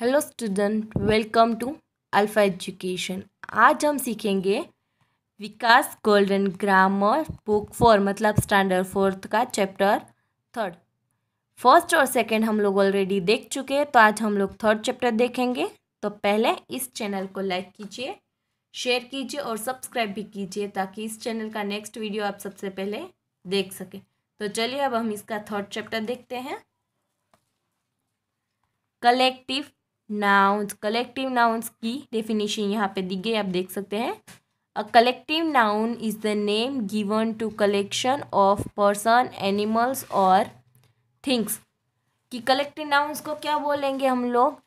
hello student welcome to Alpha Education आज हम सीखेंगे Vikas golden grammar book four मतलब स्टैंडर्ड फोर्थ का चैप्टर थर्ड फर्स्ट और सेकंड हम लोग ऑलरेडी देख चुके हैं तो आज हम लोग थर्ड चैप्टर देखेंगे तो पहले इस चैनल को लाइक कीजिए शेयर कीजिए और सब्सक्राइब भी कीजिए ताकि इस चैनल का नेक्स्ट वीडियो आप सबसे पहले देख सकें तो चलिए अब हम इसका थर्ड चैप्टर देखते हैं कलेक्टिव नाउन्स कलेक्टिव नाउन्स की डेफिनेशन यहाँ पे दी गई आप देख सकते हैं a collective noun is the name given to collection of person animals और थिंग्स कि कलेक्टिव नाउन्स को क्या बोलेंगे हम लोग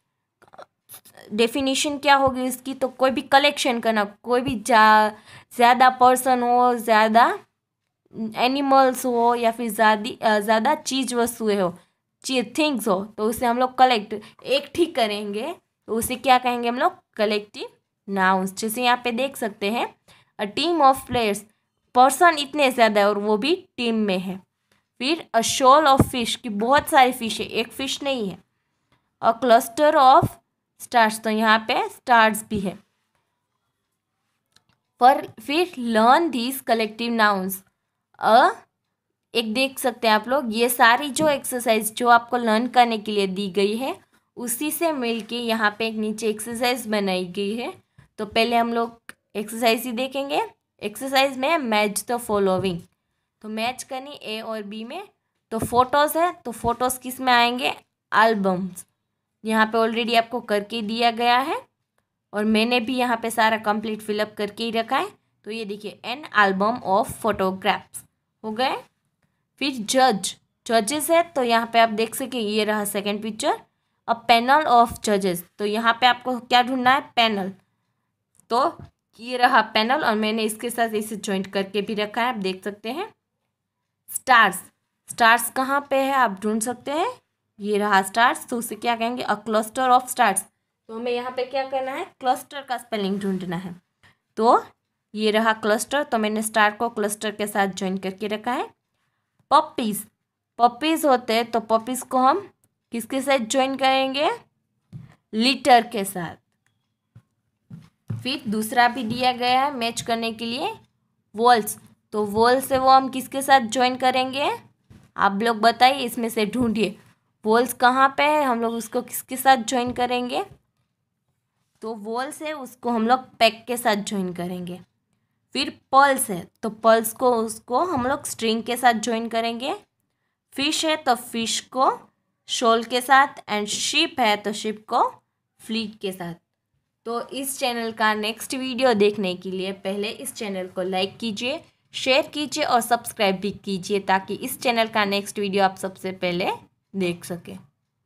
डेफिनेशन क्या होगी इसकी तो कोई भी कलेक्शन करना कोई भी ज़्यादा पर्सन हो ज़्यादा एनिमल्स हो या फिर ज़्यादा ज़्यादा चीज वस्तुएं हो थिंग्स हो तो उसे हम लोग कलेक्ट एक ठीक करेंगे तो उसे क्या कहेंगे हम लोग कलेक्टिव नाउंस जैसे यहाँ पे देख सकते हैं a team of players person इतने ज़्यादा है और वो भी टीम में है फिर अ शोल ऑफ फिश की बहुत सारी फिश है एक फिश नहीं है अ क्लस्टर ऑफ स्टार्स तो यहाँ पे स्टार्स भी है पर फिर learn these collective nouns a एक देख सकते हैं आप लोग ये सारी जो एक्सरसाइज जो आपको लर्न करने के लिए दी गई है उसी से मिल के यहाँ पे एक नीचे एक्सरसाइज बनाई गई है तो पहले हम लोग एक्सरसाइज ही देखेंगे एक्सरसाइज में मैच द फॉलोविंग तो मैच करनी ए और बी में तो फोटोज़ है तो फोटोज़ किस में आएंगे एल्बम्स यहाँ पे ऑलरेडी आपको करके दिया गया है और मैंने भी यहाँ पे सारा कंप्लीट फिलअप करके ही रखा है तो ये देखिए एन एल्बम ऑफ फोटोग्राफ्स हो गए फिर जज जजेस है तो यहाँ पे आप देख सकें ये रहा second picture a panel of जजेस तो यहाँ पे आपको क्या ढूंढना है पैनल तो ये रहा पैनल और मैंने इसके साथ इसे ज्वाइंट करके भी रखा है आप देख सकते हैं स्टार्स स्टार्स कहाँ पे है आप ढूंढ सकते हैं ये रहा स्टार्स तो उसे क्या कहेंगे अ क्लस्टर ऑफ स्टार्स तो हमें यहाँ पे क्या करना है क्लस्टर का स्पेलिंग ढूंढना है तो ये रहा क्लस्टर तो मैंने स्टार को क्लस्टर के साथ ज्वाइन करके रखा है पपीज पपीज होते हैं तो पपीज को हम किसके साथ ज्वाइन करेंगे लीटर के साथ फिर दूसरा भी दिया गया है मैच करने के लिए वॉल्स तो वॉल से वो हम किसके साथ ज्वाइन करेंगे आप लोग बताइए इसमें से ढूंढिए वॉल्स कहाँ पे है हम लोग उसको किसके साथ ज्वाइन करेंगे तो वॉल्स है उसको हम लोग पैक के साथ ज्वाइन करेंगे फिर पल्स है तो पल्स को उसको हम लोग स्ट्रिंग के साथ ज्वाइन करेंगे फिश है तो फिश को शोल के साथ एंड शिप है तो शिप को फ्लीट के साथ तो इस चैनल का नेक्स्ट वीडियो देखने के लिए पहले इस चैनल को लाइक कीजिए शेयर कीजिए और सब्सक्राइब भी कीजिए ताकि इस चैनल का नेक्स्ट वीडियो आप सबसे पहले देख सकें